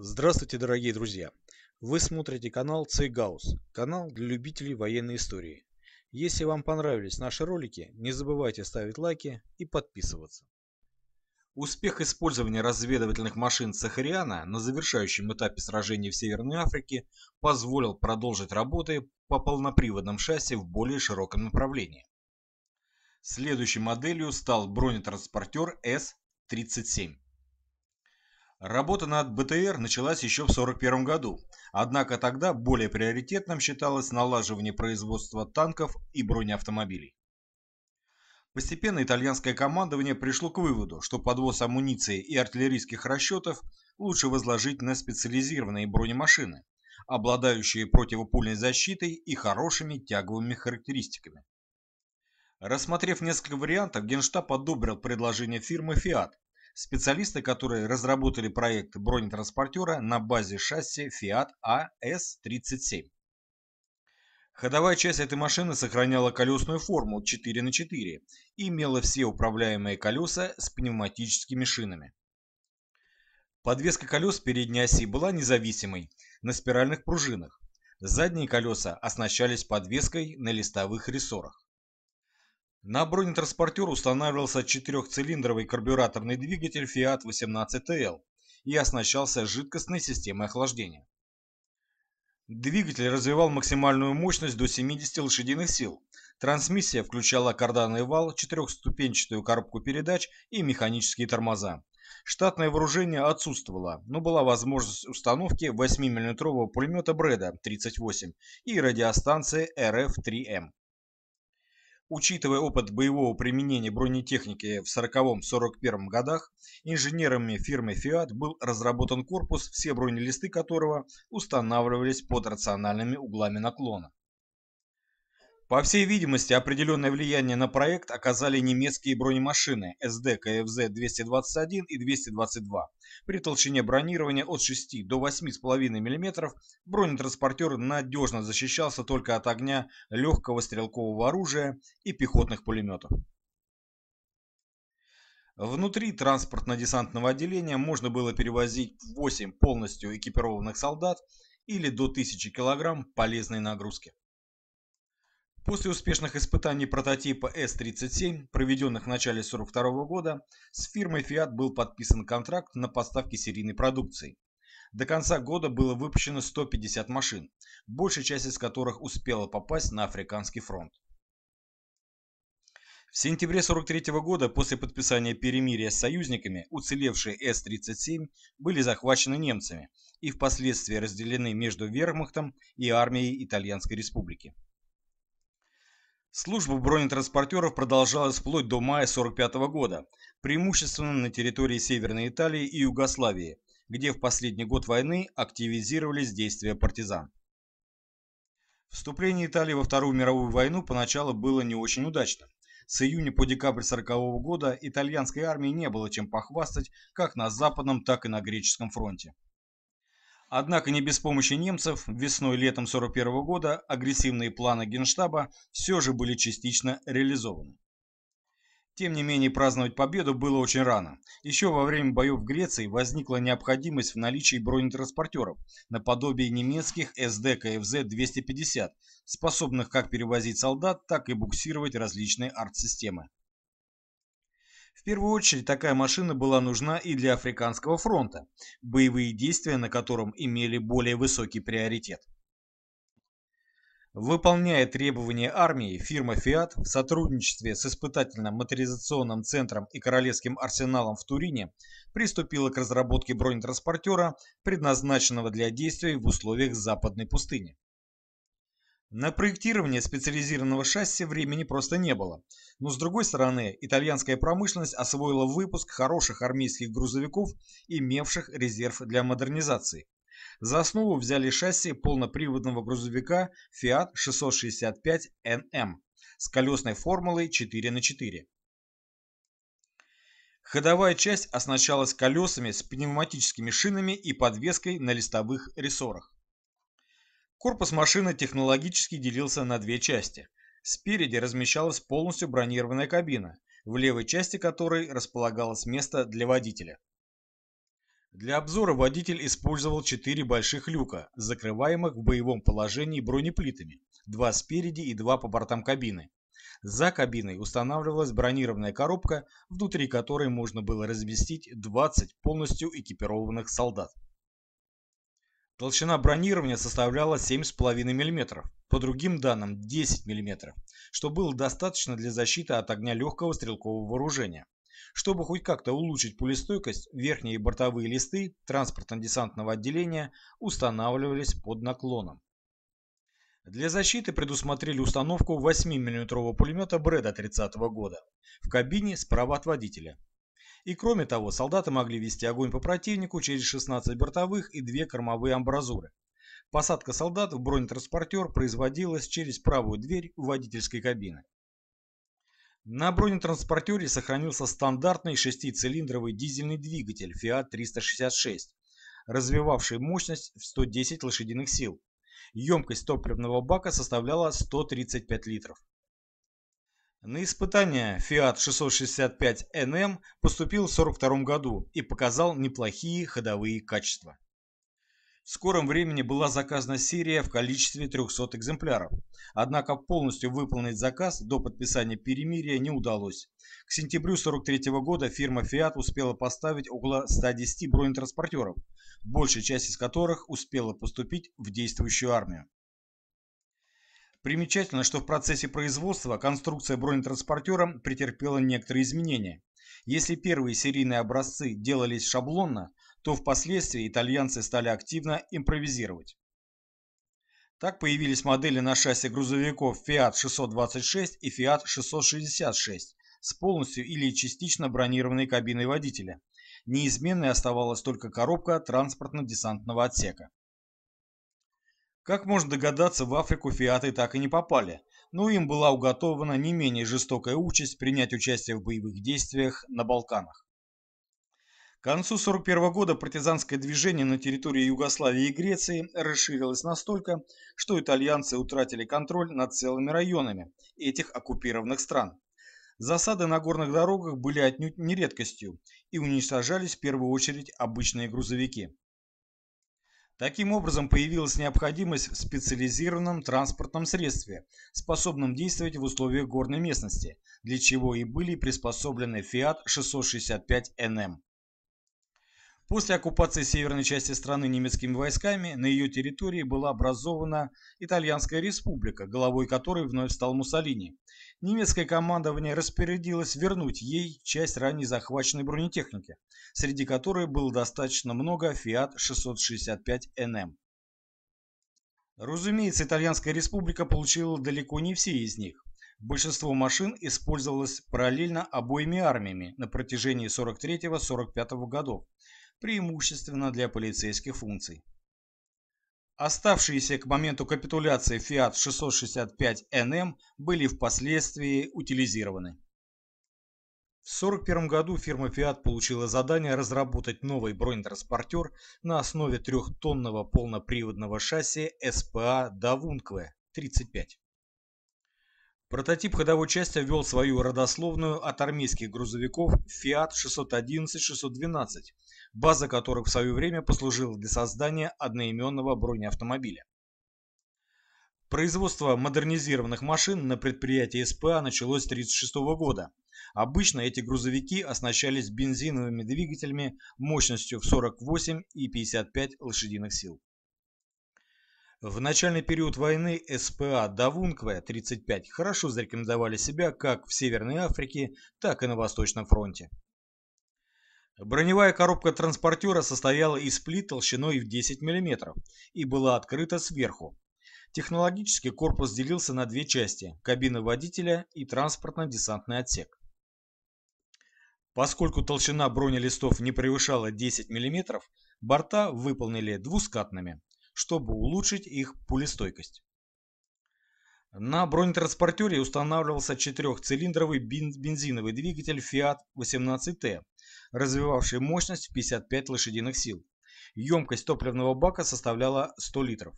Здравствуйте, дорогие друзья! Вы смотрите канал Цейгаус, канал для любителей военной истории. Если вам понравились наши ролики, не забывайте ставить лайки и подписываться. Успех использования разведывательных машин Сахариана на завершающем этапе сражений в Северной Африке позволил продолжить работы по полноприводным шасси в более широком направлении. Следующей моделью стал бронетранспортер С-37. Работа над БТР началась еще в 1941 году, однако тогда более приоритетным считалось налаживание производства танков и бронеавтомобилей. Постепенно итальянское командование пришло к выводу, что подвоз амуниции и артиллерийских расчетов лучше возложить на специализированные бронемашины, обладающие противопульной защитой и хорошими тяговыми характеристиками. Рассмотрев несколько вариантов, Генштаб одобрил предложение фирмы «Фиат» специалисты, которые разработали проект бронетранспортера на базе шасси Fiat AS-37. Ходовая часть этой машины сохраняла колесную форму 4 на 4 и имела все управляемые колеса с пневматическими шинами. Подвеска колес передней оси была независимой, на спиральных пружинах. Задние колеса оснащались подвеской на листовых рессорах. На бронетранспортер устанавливался четырехцилиндровый карбюраторный двигатель Fiat 18TL и оснащался жидкостной системой охлаждения. Двигатель развивал максимальную мощность до 70 лошадиных сил. Трансмиссия включала карданный вал, четырехступенчатую коробку передач и механические тормоза. Штатное вооружение отсутствовало, но была возможность установки 8-мм пулемета Брэда 38 и радиостанции rf 3 m Учитывая опыт боевого применения бронетехники в 40-41 годах, инженерами фирмы Fiat был разработан корпус, все бронелисты которого устанавливались под рациональными углами наклона. По всей видимости, определенное влияние на проект оказали немецкие бронемашины СД КФЗ-221 и 222. При толщине бронирования от 6 до 8,5 мм бронетранспортер надежно защищался только от огня легкого стрелкового оружия и пехотных пулеметов. Внутри транспортно-десантного отделения можно было перевозить 8 полностью экипированных солдат или до 1000 кг полезной нагрузки. После успешных испытаний прототипа С-37, проведенных в начале 1942 года, с фирмой Fiat был подписан контракт на поставки серийной продукции. До конца года было выпущено 150 машин, большая часть из которых успела попасть на Африканский фронт. В сентябре 1943 года, после подписания перемирия с союзниками, уцелевшие С-37 были захвачены немцами и впоследствии разделены между вермахтом и армией Итальянской республики. Служба бронетранспортеров продолжалась вплоть до мая 1945 года, преимущественно на территории Северной Италии и Югославии, где в последний год войны активизировались действия партизан. Вступление Италии во Вторую мировую войну поначалу было не очень удачным. С июня по декабрь 1940 года итальянской армии не было чем похвастать как на Западном, так и на Греческом фронте. Однако не без помощи немцев весной-летом 1941 года агрессивные планы Генштаба все же были частично реализованы. Тем не менее, праздновать победу было очень рано. Еще во время боев в Греции возникла необходимость в наличии бронетранспортеров, наподобие немецких сдкфз 250 способных как перевозить солдат, так и буксировать различные артсистемы. В первую очередь такая машина была нужна и для Африканского фронта, боевые действия на котором имели более высокий приоритет. Выполняя требования армии, фирма «Фиат» в сотрудничестве с испытательным моторизационным центром и Королевским арсеналом в Турине приступила к разработке бронетранспортера, предназначенного для действий в условиях западной пустыни. На проектирование специализированного шасси времени просто не было. Но с другой стороны, итальянская промышленность освоила выпуск хороших армейских грузовиков, имевших резерв для модернизации. За основу взяли шасси полноприводного грузовика Fiat 665NM эм с колесной формулой 4 на 4 Ходовая часть оснащалась колесами с пневматическими шинами и подвеской на листовых рессорах. Корпус машины технологически делился на две части. Спереди размещалась полностью бронированная кабина, в левой части которой располагалось место для водителя. Для обзора водитель использовал четыре больших люка, закрываемых в боевом положении бронеплитами, два спереди и два по бортам кабины. За кабиной устанавливалась бронированная коробка, внутри которой можно было разместить 20 полностью экипированных солдат. Толщина бронирования составляла 7,5 мм, по другим данным 10 мм, что было достаточно для защиты от огня легкого стрелкового вооружения. Чтобы хоть как-то улучшить пулестойкость, верхние и бортовые листы транспортно-десантного отделения устанавливались под наклоном. Для защиты предусмотрели установку 8 мм пулемета Брэда 30 -го года в кабине справа от водителя и кроме того, солдаты могли вести огонь по противнику через 16 бортовых и две кормовые амбразуры. Посадка солдат в бронетранспортер производилась через правую дверь водительской кабины. На бронетранспортере сохранился стандартный шестицилиндровый дизельный двигатель Fiat 366, развивавший мощность в 110 лошадиных сил. Емкость топливного бака составляла 135 литров. На испытание Fiat 665NM поступил в 1942 году и показал неплохие ходовые качества. В скором времени была заказана серия в количестве 300 экземпляров, однако полностью выполнить заказ до подписания перемирия не удалось. К сентябрю 1943 года фирма Fiat успела поставить около 110 бронетранспортеров, большая часть из которых успела поступить в действующую армию. Примечательно, что в процессе производства конструкция бронетранспортера претерпела некоторые изменения. Если первые серийные образцы делались шаблонно, то впоследствии итальянцы стали активно импровизировать. Так появились модели на шасси грузовиков Fiat 626 и Fiat 666 с полностью или частично бронированной кабиной водителя. Неизменной оставалась только коробка транспортно-десантного отсека. Как можно догадаться, в Африку фиаты так и не попали, но им была уготована не менее жестокая участь принять участие в боевых действиях на Балканах. К концу 1941 года партизанское движение на территории Югославии и Греции расширилось настолько, что итальянцы утратили контроль над целыми районами этих оккупированных стран. Засады на горных дорогах были отнюдь не редкостью и уничтожались в первую очередь обычные грузовики. Таким образом, появилась необходимость в специализированном транспортном средстве, способном действовать в условиях горной местности, для чего и были приспособлены Fiat 665NM. После оккупации северной части страны немецкими войсками на ее территории была образована Итальянская республика, главой которой вновь стал Муссолини, немецкое командование распорядилось вернуть ей часть ранее захваченной бронетехники, среди которой было достаточно много Fiat 665NM. Разумеется, Итальянская республика получила далеко не все из них. Большинство машин использовалось параллельно обоими армиями на протяжении 43-45 годов, преимущественно для полицейских функций. Оставшиеся к моменту капитуляции Fiat 665NM были впоследствии утилизированы. В 1941 году фирма Fiat получила задание разработать новый бронетранспортер на основе трехтонного полноприводного шасси СПА Давункве 35. Прототип ходовой части ввел свою родословную от армейских грузовиков Fiat 611-612, база которых в свое время послужила для создания одноименного бронеавтомобиля. Производство модернизированных машин на предприятии СПА началось с 1936 года. Обычно эти грузовики оснащались бензиновыми двигателями мощностью в 48 и 55 лошадиных сил. В начальный период войны СПА «Давункве-35» хорошо зарекомендовали себя как в Северной Африке, так и на Восточном фронте. Броневая коробка транспортера состояла из плит толщиной в 10 мм и была открыта сверху. Технологически корпус делился на две части – кабина водителя и транспортно-десантный отсек. Поскольку толщина бронелистов не превышала 10 мм, борта выполнили двускатными, чтобы улучшить их пулестойкость. На бронетранспортере устанавливался четырехцилиндровый бензиновый двигатель Fiat 18T развивавшей мощность в 55 лошадиных сил. Емкость топливного бака составляла 100 литров.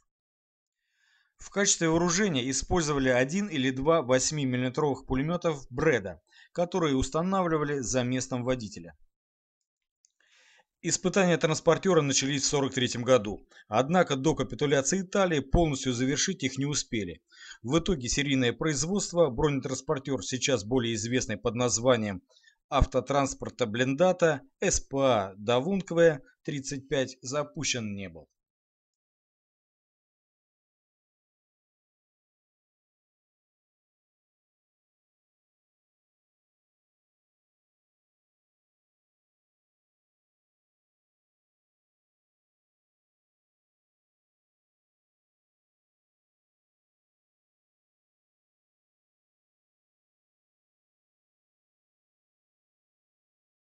В качестве вооружения использовали один или два 8-мм пулеметов Бреда, которые устанавливали за местом водителя. Испытания транспортера начались в 1943 году, однако до капитуляции Италии полностью завершить их не успели. В итоге серийное производство бронетранспортер, сейчас более известный под названием автотранспорта Блиндата СПА Давункве 35 запущен не был.